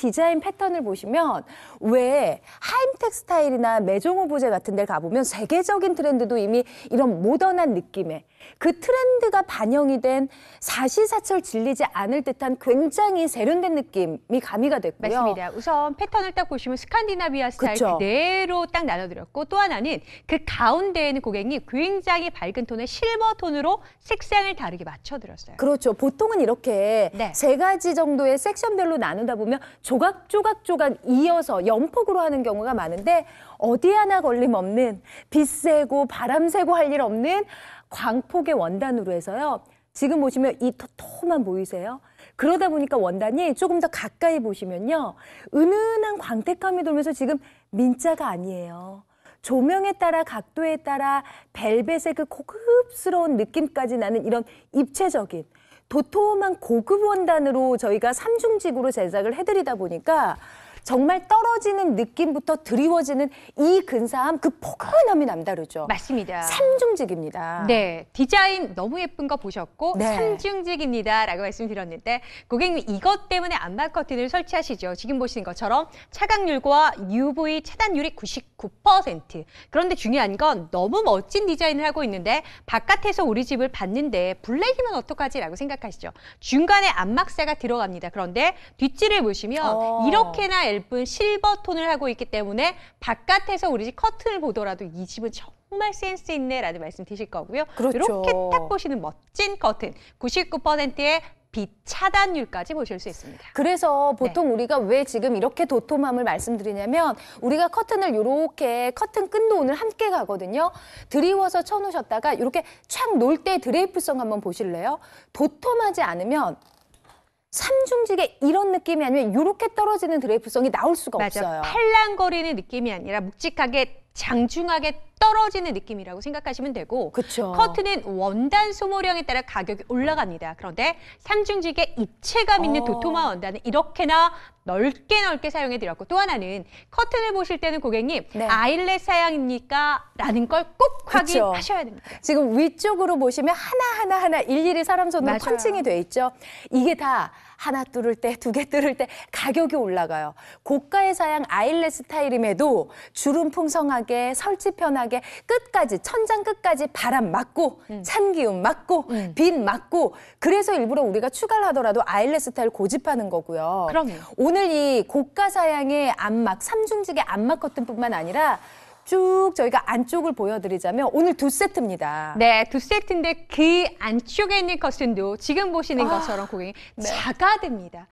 디자인 패턴을 보시면 왜 하임텍스타일이나 메종오브제 같은 데 가보면 세계적인 트렌드도 이미 이런 모던한 느낌의 그 트렌드가 반영이 된 사시사철 질리지 않을 듯한 굉장히 세련된 느낌이 가미가 됐고요. 맞습니다. 우선 패턴을 딱 보시면 스칸디나비아 스타일 그쵸? 그대로 딱 나눠드렸고 또 하나는 그 가운데에 는 고객이 굉장히 밝은 톤의 실버 톤으로 색상을 다르게 맞춰드렸어요. 그렇죠. 보통은 이렇게 네. 세 가지 정도의 섹션별로 나누다 보면 조각 조각 조각 이어서 연폭으로 하는 경우가 많은데 어디 하나 걸림없는 비세고 바람 세고 할 일 없는 광폭의 원단으로 해서요. 지금 보시면 이 토토만 보이세요? 그러다 보니까 원단이 조금 더 가까이 보시면요. 은은한 광택감이 돌면서 지금 민자가 아니에요. 조명에 따라 각도에 따라 벨벳의 그 고급스러운 느낌까지 나는 이런 입체적인 도톰한 고급 원단으로 저희가 삼중직으로 제작을 해드리다 보니까 정말 떨어지는 느낌부터 드리워지는 이 근사함 그 포근함이 남다르죠. 맞습니다. 삼중직입니다. 네, 디자인 너무 예쁜 거 보셨고 네. 삼중직입니다라고 말씀드렸는데 고객님 이것 때문에 안마 커튼을 설치하시죠. 지금 보시는 것처럼 차각률과 UV 차단율이 99% 그런데 중요한 건 너무 멋진 디자인을 하고 있는데 바깥에서 우리 집을 봤는데 블랙이면 어떡하지라고 생각하시죠. 중간에 안막사가 들어갑니다. 그런데 뒷질을 보시면 어... 이렇게나 엘픈 실버 톤을 하고 있기 때문에 바깥에서 우리 집 커튼을 보더라도 이 집은 정말 센스 있네라는 말씀 드실 거고요. 그렇죠. 이렇게 딱 보시는 멋진 커튼 99%의 빛 차단율까지 보실 수 있습니다. 그래서 네. 보통 네. 우리가 왜 지금 이렇게 도톰함을 말씀드리냐면 우리가 커튼을 이렇게 커튼 끈도 오늘 함께 가거든요. 드리워서 쳐놓으셨다가 이렇게 촥 놓을 때 드레이프성 한번 보실래요? 도톰하지 않으면 삼중지게 이런 느낌이 아니면 이렇게 떨어지는 드레이프성이 나올 수가 맞아. 없어요. 팔랑거리는 느낌이 아니라 묵직하게 장중하게 떨어지는 느낌이라고 생각하시면 되고 그쵸. 커튼은 원단 소모량에 따라 가격이 올라갑니다. 그런데 상중직의 입체감 있는 어. 도톰한 원단은 이렇게나 넓게 넓게 사용해드렸고 또 하나는 커튼을 보실 때는 고객님 네. 아일렛 사양입니까? 라는 걸 꼭 확인하셔야 됩니다. 지금 위쪽으로 보시면 하나하나 하나 일일이 사람 손으로 맞아요. 펀칭이 돼 있죠. 이게 다 하나 뚫을 때, 두 개 뚫을 때 가격이 올라가요. 고가의 사양 아일렛 스타일임에도 주름 풍성하게 편하게 설치 편하게 끝까지 천장 끝까지 바람 맞고 음. 찬 기운 맞고 음. 빛 맞고 그래서 일부러 우리가 추가를 하더라도 아일렛 스타일 고집하는 거고요. 그럼요. 오늘 이 고가 사양의 안막 삼중지게 안막 커튼뿐만 아니라 쭉 저희가 안쪽을 보여드리자면 오늘 두 세트입니다. 네, 두 세트인데 그 안쪽에 있는 커튼도 지금 보시는 아, 것처럼 고객님 네. 작아집니다.